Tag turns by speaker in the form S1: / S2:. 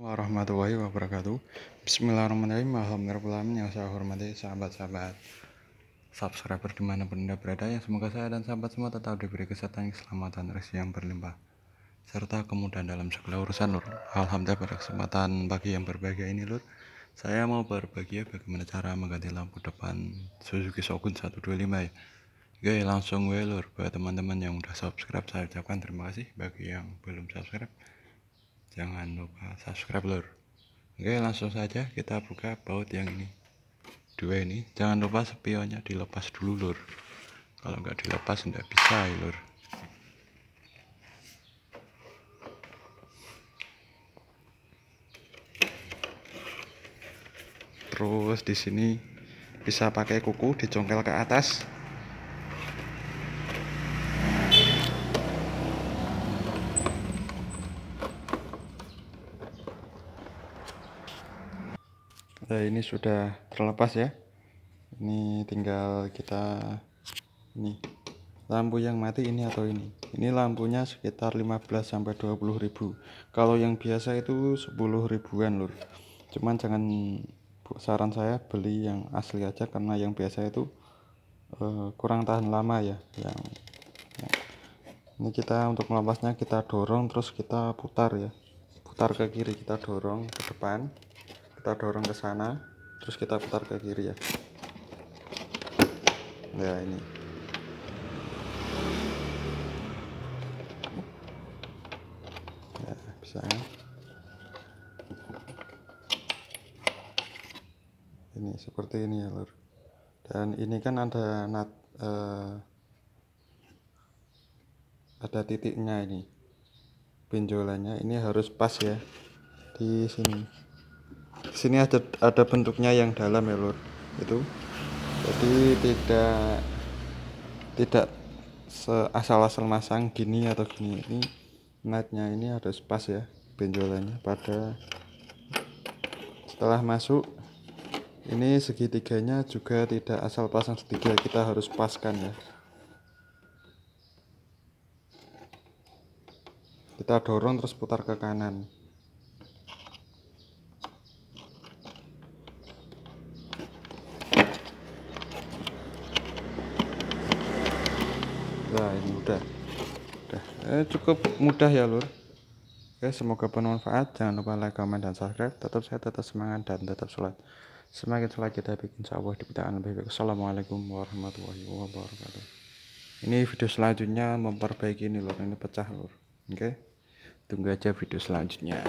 S1: warahmatullahi wabarakatuh Bismillahirrahmanirrahim alhamdulillah yang saya hormati sahabat-sahabat subscriber dimanapun anda berada yang semoga saya dan sahabat semua tetap diberi kesehatan keselamatan rezeki yang berlimpah serta kemudahan dalam segala urusan Lur Alhamdulillah pada kesempatan bagi yang berbahagia ini Lur saya mau ya bagaimana cara mengganti lampu depan Suzuki Shogun 125 ya Oke langsung gue lur buat teman-teman yang udah subscribe saya ucapkan terima kasih bagi yang belum subscribe jangan lupa subscribe lor oke langsung saja kita buka baut yang ini dua ini jangan lupa spionnya dilepas dulu lor kalau nggak dilepas nggak bisa ya, lor
S2: terus di sini bisa pakai kuku dicongkel ke atas Nah, ini sudah terlepas ya. Ini tinggal kita ini lampu yang mati ini atau ini. Ini lampunya sekitar 15 sampai 20 ribu. Kalau yang biasa itu 10 ribuan lur. Cuman jangan saran saya beli yang asli aja karena yang biasa itu uh, kurang tahan lama ya. yang ini kita untuk melepasnya kita dorong terus kita putar ya. Putar ke kiri kita dorong ke depan kita dorong ke sana terus kita putar ke kiri ya ya ini ya bisa ya ini seperti ini ya lor dan ini kan ada nat eh, ada titiknya ini benjolannya ini harus pas ya di sini sini ada ada bentuknya yang dalam ya lur itu jadi tidak tidak asal-asal masang gini atau gini ini netnya ini harus pas ya benjolannya pada setelah masuk ini segitiganya juga tidak asal pasang segitiga kita harus paskan ya kita dorong terus putar ke kanan ini udah udah eh, cukup mudah ya lur oke semoga bermanfaat jangan lupa like comment dan subscribe tetap saya tetap semangat dan tetap sholat semakin sholat kita bikin sawah di bidang lebih baik assalamualaikum warahmatullahi wabarakatuh ini video selanjutnya memperbaiki ini lur ini pecah lur oke tunggu aja video selanjutnya